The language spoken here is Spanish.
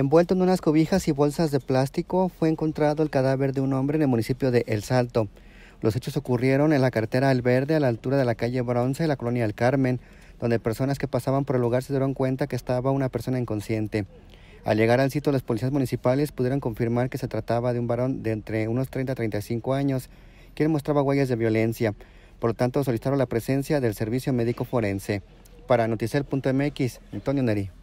Envuelto en unas cobijas y bolsas de plástico, fue encontrado el cadáver de un hombre en el municipio de El Salto. Los hechos ocurrieron en la carretera El Verde, a la altura de la calle Bronce, de la colonia El Carmen, donde personas que pasaban por el lugar se dieron cuenta que estaba una persona inconsciente. Al llegar al sitio, las policías municipales pudieron confirmar que se trataba de un varón de entre unos 30 a 35 años, quien mostraba huellas de violencia. Por lo tanto, solicitaron la presencia del servicio médico forense. Para Noticiel.mx, Antonio Neri.